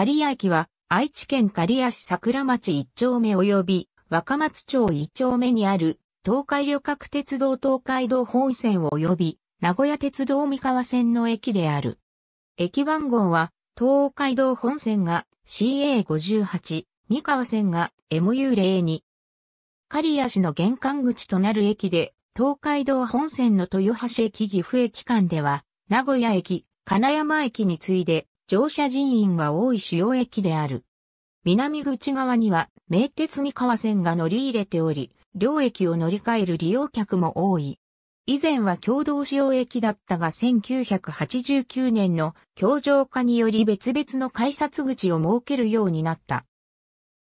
刈谷駅は愛知県刈谷市桜町一丁目及び若松町一丁目にある東海旅客鉄道東海道本線及び名古屋鉄道三河線の駅である。駅番号は東海道本線が CA58、三河線が MU02。刈谷市の玄関口となる駅で東海道本線の豊橋駅岐阜駅間では名古屋駅、金山駅に次いで乗車人員が多い主要駅である。南口側には名鉄三河線が乗り入れており、両駅を乗り換える利用客も多い。以前は共同使用駅だったが1989年の協調化により別々の改札口を設けるようになった。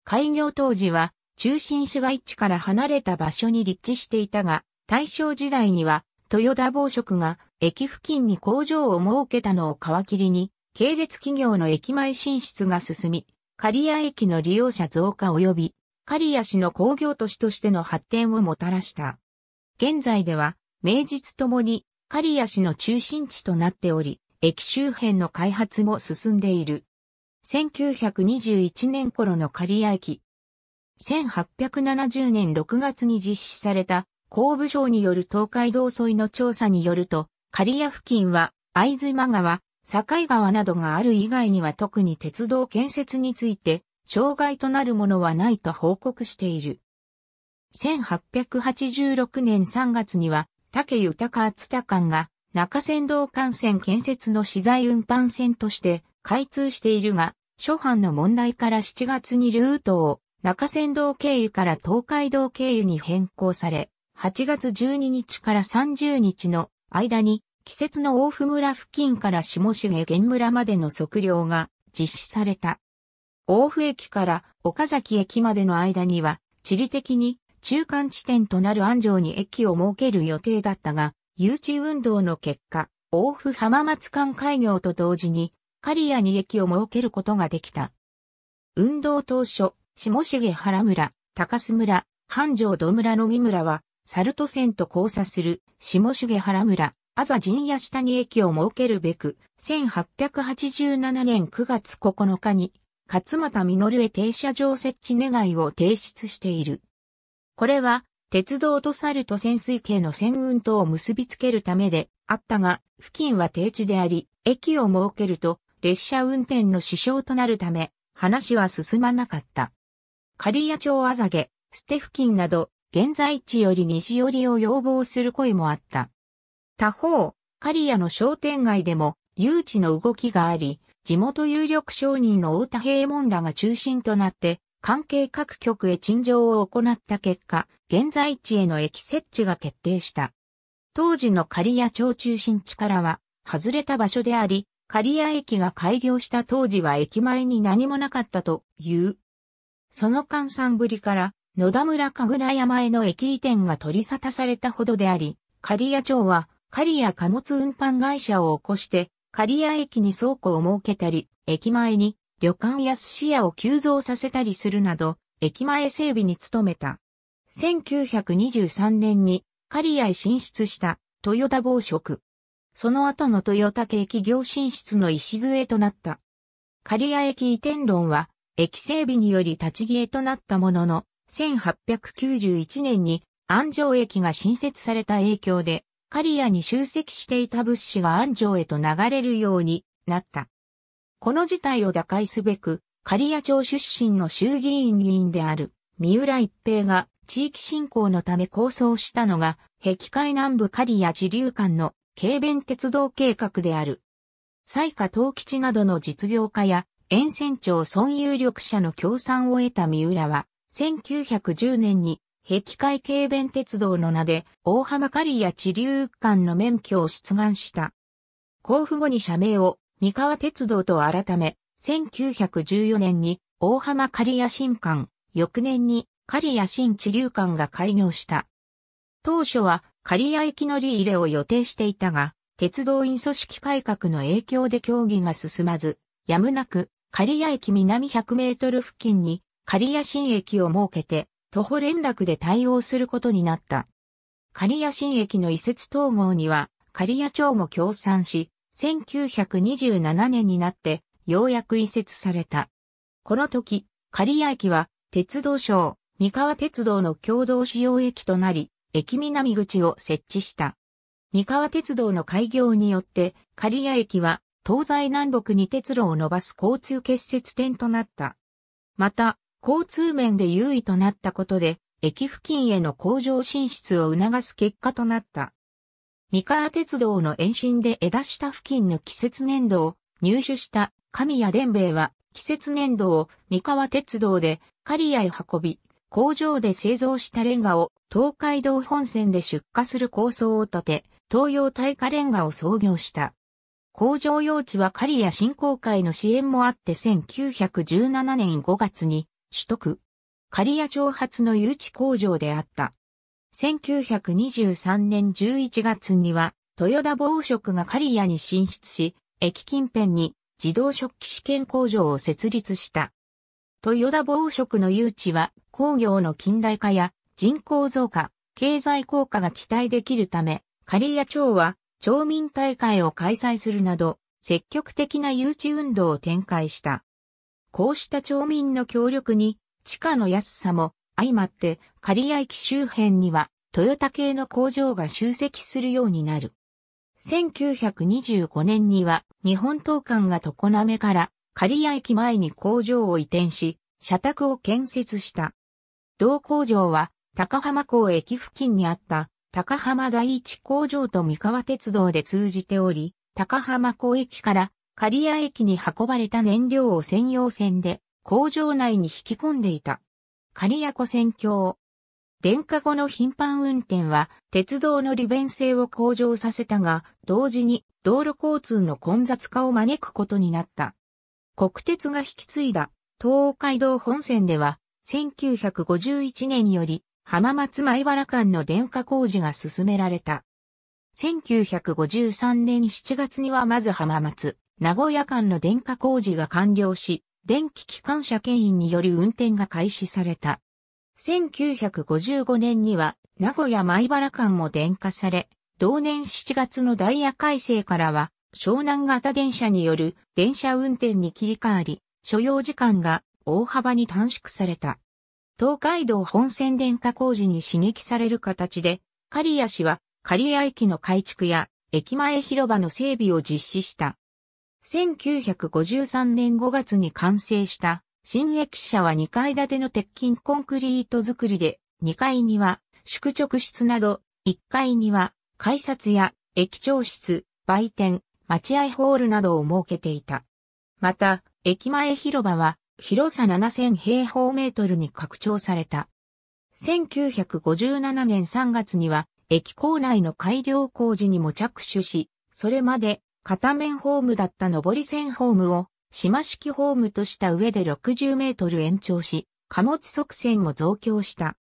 開業当時は中心市街地から離れた場所に立地していたが、大正時代には豊田防食が駅付近に工場を設けたのを皮切りに系列企業の駅前進出が進み、刈谷駅の利用者増加及び、刈谷市の工業都市としての発展をもたらした。現在では、名実ともに、刈谷市の中心地となっており、駅周辺の開発も進んでいる。1921年頃の刈谷駅。1870年6月に実施された工部省による東海道沿いの調査によると、刈谷付近は藍津間川、境川などがある以外には特に鉄道建設について、障害となるものはないと報告している。1886年3月には、竹豊厚田間が中山道幹線建設の資材運搬線として開通しているが、諸般の問題から7月にルートを中山道経由から東海道経由に変更され、8月12日から30日の間に季節の大府村付近から下重玄村までの測量が実施された。大府駅から岡崎駅までの間には、地理的に中間地点となる安城に駅を設ける予定だったが、誘致運動の結果、大府浜松間開業と同時に、刈谷に駅を設けることができた。運動当初、下重原村、高須村、繁盛土村の三村は、サルト線と交差する下重原村、アザ陣屋下に駅を設けるべく、1887年9月9日に、勝又実へ停車場設置願を提出している。これは、鉄道と猿と潜水艇の船運とを結びつけるためであったが、付近は定地であり、駅を設けると列車運転の支障となるため、話は進まなかった。刈谷町あざげ、捨て付近など、現在地より西寄りを要望する声もあった。他方、刈谷の商店街でも誘致の動きがあり、地元有力商人の太田平門らが中心となって、関係各局へ陳情を行った結果、現在地への駅設置が決定した。当時の刈谷町中心地からは、外れた場所であり、刈谷駅が開業した当時は駅前に何もなかったという。その換算ぶりから、野田村神楽山への駅移転が取り沙汰されたほどであり、刈谷町は刈谷貨物運搬会社を起こして、刈谷駅に倉庫を設けたり、駅前に旅館や寿司屋を急増させたりするなど、駅前整備に努めた。1923年に刈谷へ進出した豊田防職。その後の豊田家企業進出の礎となった。刈谷駅移転論は、駅整備により立ち消えとなったものの、1891年に安城駅が新設された影響で、刈谷に集積していた物資が安城へと流れるようになった。この事態を打開すべく、刈谷町出身の衆議院議員である三浦一平が地域振興のため構想したのが、壁海南部刈谷自流間の軽便鉄道計画である。西下東吉などの実業家や沿線町村有力者の協賛を得た三浦は、1910年に壁海軽便鉄道の名で、大浜刈谷地流間の免許を出願した。交付後に社名を、三河鉄道と改め、1914年に、大浜刈谷新館、翌年に、刈谷新地流館が開業した。当初は、刈谷駅乗り入れを予定していたが、鉄道員組織改革の影響で協議が進まず、やむなく、刈谷駅南100メートル付近に、刈谷新駅を設けて、徒歩連絡で対応することになった。刈谷新駅の移設統合には、刈谷町も協賛し、1927年になって、ようやく移設された。この時、刈谷駅は、鉄道省、三河鉄道の共同使用駅となり、駅南口を設置した。三河鉄道の開業によって、刈谷駅は、東西南北に鉄路を伸ばす交通結節点となった。また、交通面で優位となったことで、駅付近への工場進出を促す結果となった。三河鉄道の延伸で枝下付近の季節粘土を入手した神谷伝兵衛は季節粘土を三河鉄道で刈谷へ運び、工場で製造したレンガを東海道本線で出荷する構想を立て、東洋耐火レンガを創業した。工場用地は刈谷振興会の支援もあって1917年5月に取得。刈谷町発の誘致工場であった。1923年11月には、豊田防食が刈谷に進出し、駅近辺に自動食器試験工場を設立した。豊田防食の誘致は工業の近代化や人口増加、経済効果が期待できるため、刈谷町は町民大会を開催するなど、積極的な誘致運動を展開した。こうした町民の協力に、地価の安さも相まって、刈谷駅周辺には、トヨタ系の工場が集積するようになる。1925年には、日本東館が常滑から、刈谷駅前に工場を移転し、社宅を建設した。同工場は、高浜港駅付近にあった、高浜第一工場と三河鉄道で通じており、高浜港駅から刈谷駅に運ばれた燃料を専用船で工場内に引き込んでいた。刈谷湖線橋。電化後の頻繁運転は鉄道の利便性を向上させたが、同時に道路交通の混雑化を招くことになった。国鉄が引き継いだ東海道本線では1951年より浜松前原間の電化工事が進められた。1953年7月にはまず浜松、名古屋間の電化工事が完了し、電気機関車牽引により運転が開始された。1955年には名古屋米原間も電化され、同年7月のダイヤ改正からは湘南型電車による電車運転に切り替わり、所要時間が大幅に短縮された。東海道本線電化工事に刺激される形で、刈谷市は刈谷駅の改築や駅前広場の整備を実施した。1953年5月に完成した新駅舎は2階建ての鉄筋コンクリート造りで、2階には宿直室など、1階には改札や駅長室、売店、待合ホールなどを設けていた。また、駅前広場は広さ7000平方メートルに拡張された。1957年3月には駅構内の改良工事にも着手し、それまで片面ホームだった上り線ホームを島式ホームとした上で60メートル延長し、貨物側線も増強した。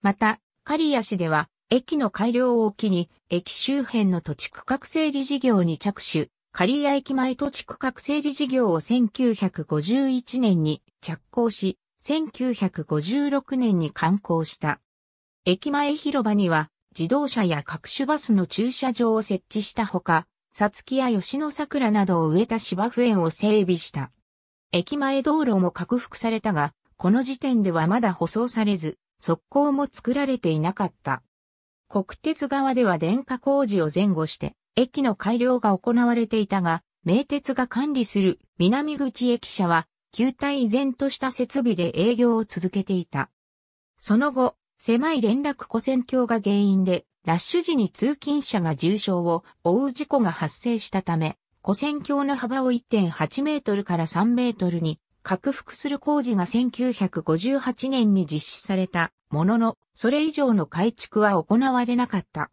また、刈谷市では、駅の改良を機に、駅周辺の土地区画整理事業に着手、刈谷駅前土地区画整理事業を1951年に着工し、1956年に完工した。駅前広場には、自動車や各種バスの駐車場を設置したほか、さつきや吉野桜などを植えた芝生園を整備した。駅前道路も拡幅されたが、この時点ではまだ舗装されず、速攻も作られていなかった。国鉄側では電化工事を前後して、駅の改良が行われていたが、名鉄が管理する南口駅舎は、旧体依然とした設備で営業を続けていた。その後、狭い連絡古線橋が原因で、ラッシュ時に通勤者が重傷を負う事故が発生したため、古戦橋の幅を1.8メートルから3メートルに拡幅する工事が1958年に実施されたものの、それ以上の改築は行われなかった。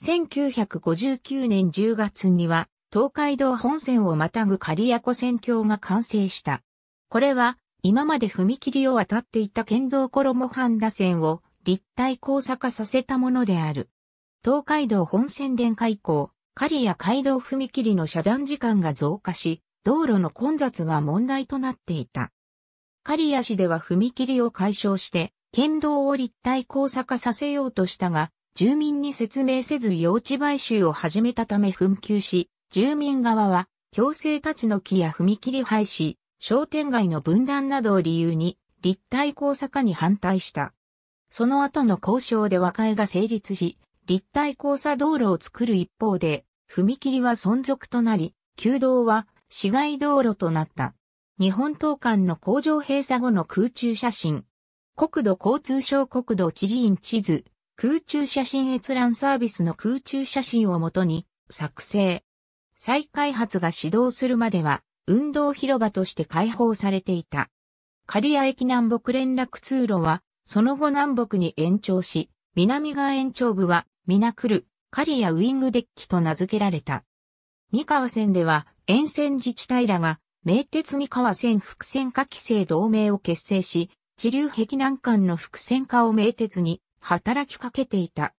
1959年10月には、東海道本線をまたぐ刈谷古戦橋が完成した。これは、今まで踏切を渡っていた県道衣半田線を立体交差化させたものである。東海道本線電開以降、狩谷街道踏切の遮断時間が増加し、道路の混雑が問題となっていた。狩谷市では踏切を解消して、県道を立体交差化させようとしたが、住民に説明せず用地買収を始めたため紛糾し、住民側は強制立ちの木や踏切廃止、商店街の分断などを理由に立体交差化に反対した。その後の交渉で和解が成立し、立体交差道路を作る一方で、踏切は存続となり、旧道は市街道路となった。日本東間の工場閉鎖後の空中写真。国土交通省国土地理院地図、空中写真閲覧サービスの空中写真をもとに作成。再開発が始動するまでは運動広場として開放されていた。刈谷駅南北連絡通路はその後南北に延長し、南側延長部は皆来る、カリアウィングデッキと名付けられた。三河線では、沿線自治体らが、名鉄三河線伏線化規制同盟を結成し、地流壁南間の伏線化を名鉄に働きかけていた。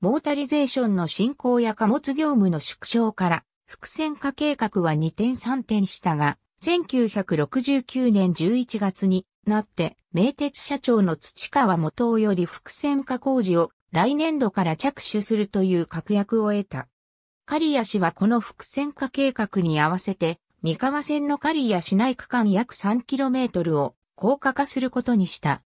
モータリゼーションの進行や貨物業務の縮小から、伏線化計画は2点3点したが、1969年11月になって、名鉄社長の土川元夫より伏線化工事を来年度から着手するという確約を得た。刈谷氏はこの伏線化計画に合わせて、三河線の刈谷市内区間約 3km を高架化することにした。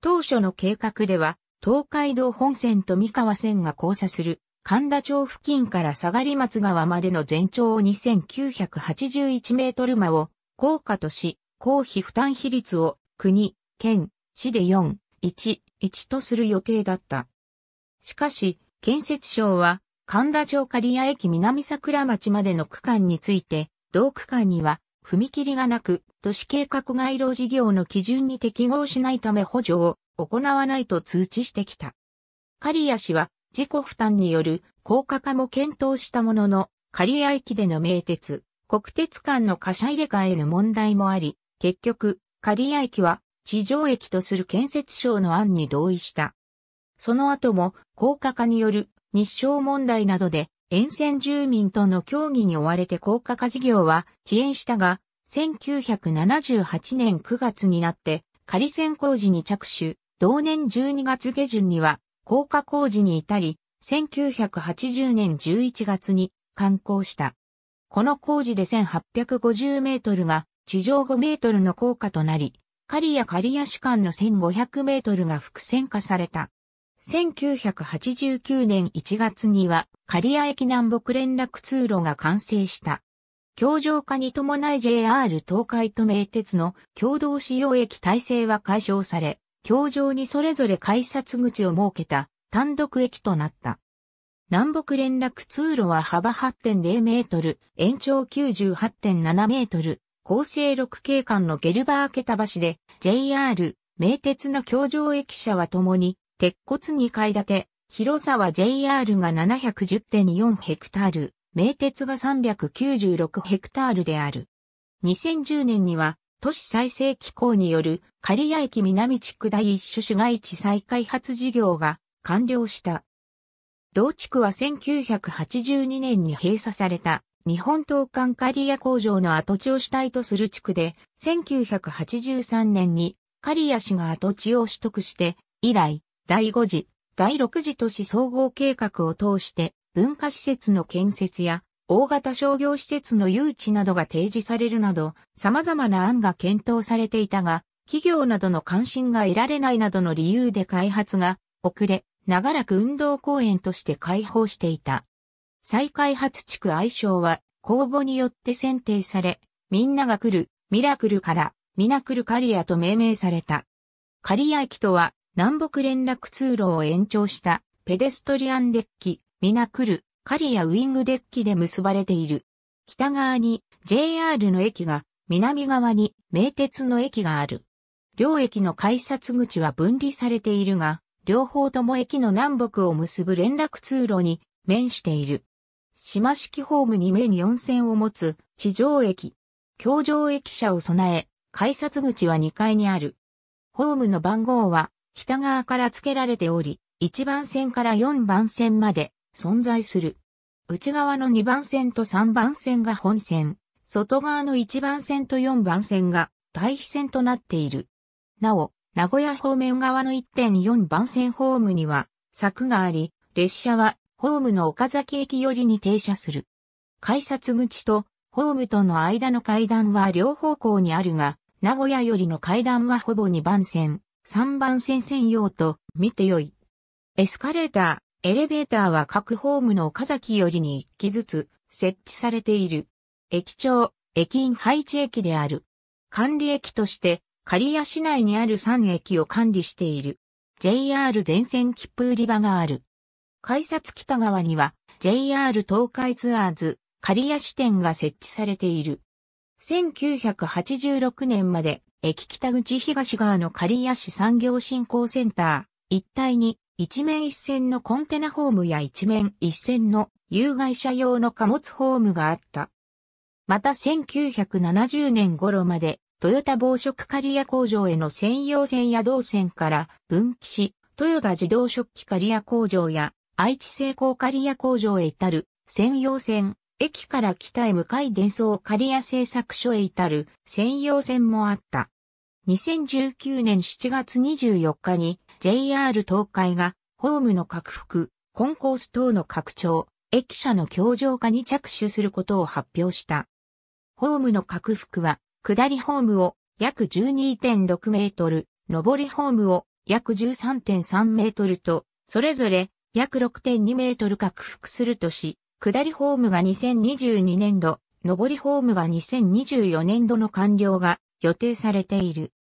当初の計画では、東海道本線と三河線が交差する神田町付近から下がり松川までの全長2981メートル間を高架とし、公費負担比率を国、県、市で4、1、1とする予定だった。しかし、建設省は、神田町刈谷駅南桜町までの区間について、同区間には、踏切がなく、都市計画街路事業の基準に適合しないため補助を行わないと通知してきた。刈谷市は、自己負担による高架化も検討したものの、刈谷駅での名鉄、国鉄間の貨車入れ替えの問題もあり、結局、刈谷駅は地上駅とする建設省の案に同意した。その後も高架化による日照問題などで沿線住民との協議に追われて高架化事業は遅延したが、1978年9月になって仮線工事に着手、同年12月下旬には高架工事に至り、1980年11月に完工した。この工事で1850メートルが地上5メートルの高架となり、仮屋仮屋市間の1500メートルが複線化された。1989年1月には、刈谷駅南北連絡通路が完成した。協調化に伴い JR 東海と名鉄の共同使用駅体制は解消され、協調にそれぞれ改札口を設けた単独駅となった。南北連絡通路は幅8.0メートル、延長98.7メートル、厚生6景観のゲルバー桁橋で、JR、名鉄の協調駅舎は共に鉄骨2階建て、広さは JR が710.4ヘクタール、名鉄が396ヘクタールである。2010年には、都市再生機構による刈谷駅南地区第一種市街地再開発事業が完了した。同地区は1982年に閉鎖された日本東館刈谷工場の跡地を主体とする地区で、1983年に刈谷市が跡地を取得して、以来、第5次、第6次都市総合計画を通して文化施設の建設や大型商業施設の誘致などが提示されるなど様々な案が検討されていたが企業などの関心が得られないなどの理由で開発が遅れ長らく運動公園として開放していた。再開発地区愛称は公募によって選定され、みんなが来る、ミラクルから、ミナクルカリアと命名された。カリア駅とは、南北連絡通路を延長したペデストリアンデッキ、ミナクル、カリアウィングデッキで結ばれている。北側に JR の駅が、南側に名鉄の駅がある。両駅の改札口は分離されているが、両方とも駅の南北を結ぶ連絡通路に面している。島式ホームに面4線を持つ地上駅、橋上駅舎を備え、改札口は2階にある。ホームの番号は北側から付けられており、1番線から4番線まで存在する。内側の2番線と3番線が本線、外側の1番線と4番線が対比線となっている。なお、名古屋方面側の1.4番線ホームには柵があり、列車はホームの岡崎駅寄りに停車する。改札口とホームとの間の階段は両方向にあるが、名古屋よりの階段はほぼ2番線。3番線専用と見てよい。エスカレーター、エレベーターは各ホームの岡崎よりに1機ずつ設置されている。駅長、駅員配置駅である。管理駅として、刈谷市内にある3駅を管理している。JR 全線切符売り場がある。改札北側には JR 東海ツアーズ刈谷支店が設置されている。1986年まで駅北口東側の刈谷市産業振興センター、一帯に一面一線のコンテナホームや一面一線の有害者用の貨物ホームがあった。また1970年頃まで、トヨタ防食刈谷工場への専用線や動線から分岐し、豊田自動食器刈谷工場や愛知製鋼刈谷工場へ至る専用線、駅から北へ向かい伝送刈谷製作所へ至る専用線もあった。2019年7月24日に JR 東海がホームの拡幅、コンコース等の拡張、駅舎の強浄化に着手することを発表した。ホームの拡幅は、下りホームを約12.6メートル、上りホームを約13.3メートルと、それぞれ約6.2メートル拡幅するとし、下りホームが2022年度、上りホームが2024年度の完了が予定されている。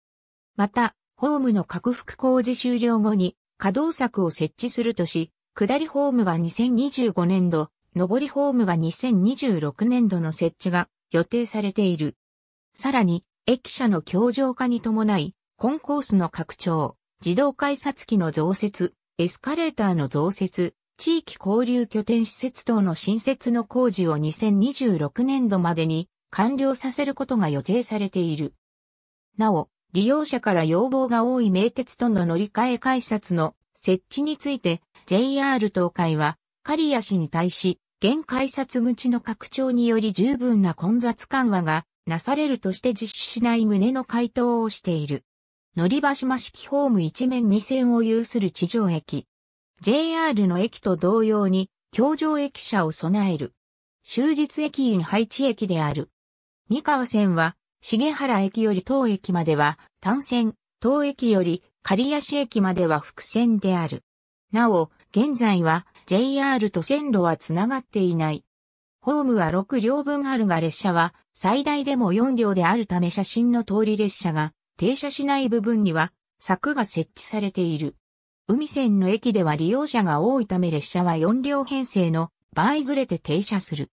また、ホームの拡幅工事終了後に稼働策を設置するとし、下りホームが2025年度、上りホームが2026年度の設置が予定されている。さらに、駅舎の強上化に伴い、コンコースの拡張、自動改札機の増設、エスカレーターの増設、地域交流拠点施設等の新設の工事を2026年度までに完了させることが予定されている。なお、利用者から要望が多い名鉄との乗り換え改札の設置について JR 東海は刈谷市に対し、現改札口の拡張により十分な混雑緩和がなされるとして実施しない旨の回答をしている。乗り場島式ホーム一面二線を有する地上駅、JR の駅と同様に、橋上駅舎を備える。終日駅員配置駅である。三河線は、重原駅より当駅までは単線、当駅より刈谷市駅までは複線である。なお、現在は JR と線路はつながっていない。ホームは6両分あるが列車は最大でも4両であるため写真の通り列車が停車しない部分には柵が設置されている。海線の駅では利用者が多いため列車は4両編成の場合ずれて停車する。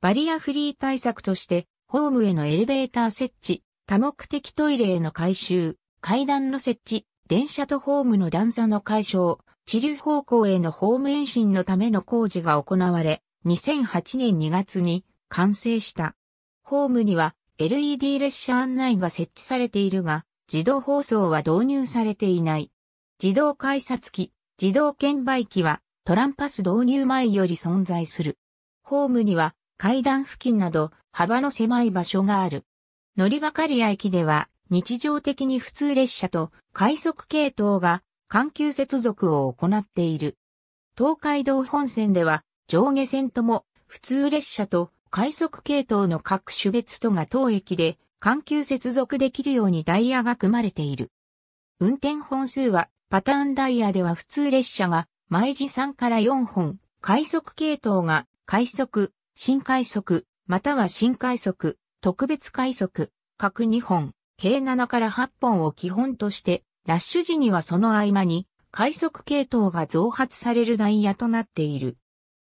バリアフリー対策として、ホームへのエレベーター設置、多目的トイレへの改修、階段の設置、電車とホームの段差の解消、地流方向へのホーム延伸のための工事が行われ、2008年2月に完成した。ホームには LED 列車案内が設置されているが、自動放送は導入されていない。自動改札機、自動券売機はトランパス導入前より存在する。ホームには階段付近など幅の狭い場所がある。乗りばかり駅では日常的に普通列車と快速系統が環球接続を行っている。東海道本線では上下線とも普通列車と快速系統の各種別とが当駅で環球接続できるようにダイヤが組まれている。運転本数はパターンダイヤでは普通列車が毎時3から4本、快速系統が快速、新快速、または新快速、特別快速、各2本、計7から8本を基本として、ラッシュ時にはその合間に快速系統が増発されるダイヤとなっている。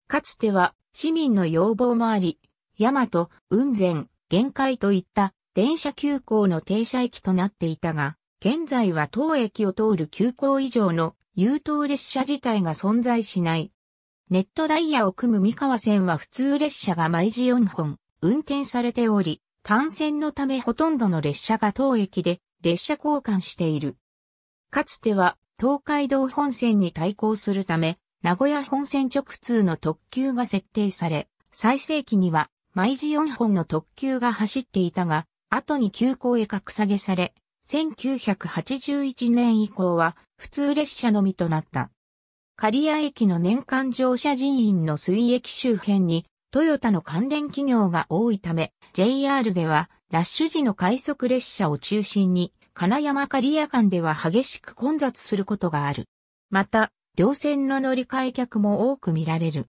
かつては市民の要望もあり、大和、雲仙、限界といった電車急行の停車駅となっていたが、現在は当駅を通る急行以上の優等列車自体が存在しない。ネットダイヤを組む三河線は普通列車が毎時4本運転されており、単線のためほとんどの列車が当駅で列車交換している。かつては東海道本線に対抗するため、名古屋本線直通の特急が設定され、最盛期には毎時4本の特急が走っていたが、後に急行へ格下げされ、1981年以降は普通列車のみとなった。刈谷駅の年間乗車人員の水駅周辺にトヨタの関連企業が多いため、JR ではラッシュ時の快速列車を中心に金山刈谷間では激しく混雑することがある。また、両線の乗り換え客も多く見られる。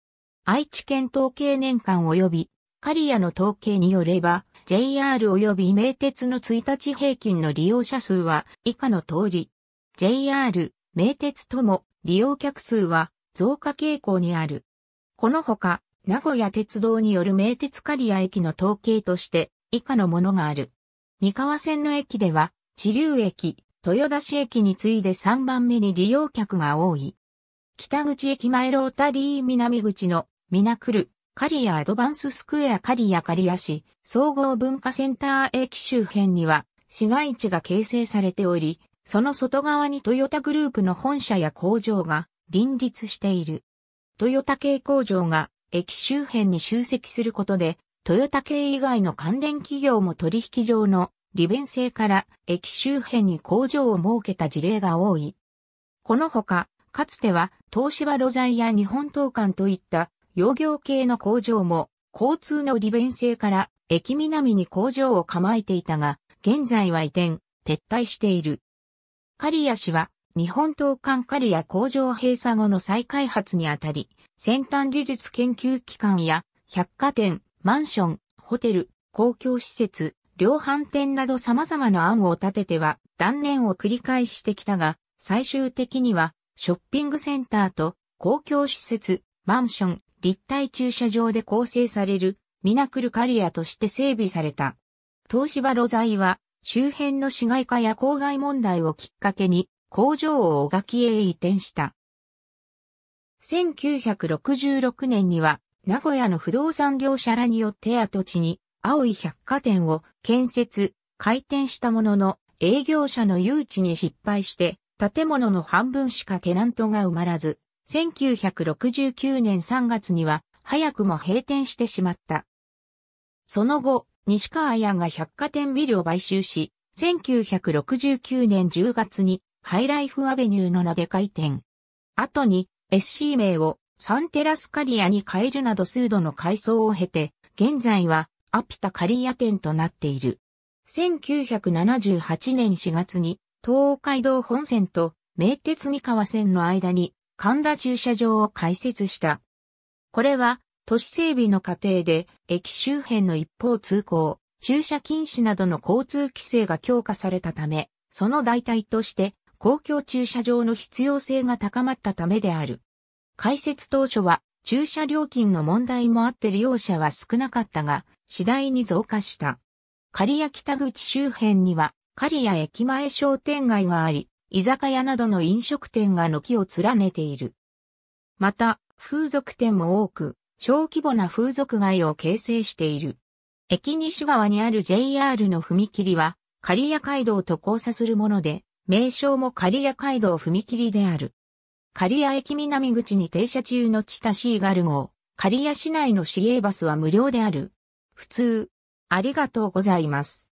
愛知県統計年間及び、刈谷の統計によれば、JR 及び名鉄の1日平均の利用者数は以下の通り、JR、名鉄とも利用客数は増加傾向にある。このほか、名古屋鉄道による名鉄刈谷駅の統計として以下のものがある。三河線の駅では、知立駅、豊田市駅に次いで3番目に利用客が多い。北口駅前ロータリー南口の、みなくる、カリアアドバンススクエアカリアカリア市総合文化センター駅周辺には市街地が形成されており、その外側にトヨタグループの本社や工場が林立している。トヨタ系工場が駅周辺に集積することで、トヨタ系以外の関連企業も取引上の利便性から駅周辺に工場を設けた事例が多い。このほか、かつては東芝ロザイや日本東館といった養業系の工場も、交通の利便性から駅南に工場を構えていたが、現在は移転、撤退している。刈谷氏は、日本東カ刈谷工場閉鎖後の再開発にあたり、先端技術研究機関や、百貨店、マンション、ホテル、公共施設、量販店など様々な案を立てては、断念を繰り返してきたが、最終的には、ショッピングセンターと公共施設、マンション、立体駐車場で構成されるミナクルカリアとして整備された。東芝路材は周辺の市街化や郊外問題をきっかけに工場を小垣へ移転した。1966年には名古屋の不動産業者らによって跡地に青い百貨店を建設、開店したものの営業者の誘致に失敗して建物の半分しかテナントが埋まらず、1969年3月には早くも閉店してしまった。その後、西川屋が百貨店ビルを買収し、1969年10月にハイライフアベニューの名で開店。後に SC 名をサンテラスカリアに変えるなど数度の改装を経て、現在はアピタカリア店となっている。1978年4月に東海道本線と名鉄三河線の間に神田駐車場を開設した。これは、都市整備の過程で、駅周辺の一方通行、駐車禁止などの交通規制が強化されたため、その代替として公共駐車場の必要性が高まったためである。開設当初は駐車料金の問題もあって利用者は少なかったが、次第に増加した。刈谷北口周辺には、刈谷駅前商店街があり、居酒屋などの飲食店が軒を連ねている。また、風俗店も多く、小規模な風俗街を形成している。駅西側にある JR の踏切は、刈谷街道と交差するもので、名称も刈谷街道踏切である。刈谷駅南口に停車中のチタシーガル号、刈谷市内の市営バスは無料である。普通、ありがとうございます。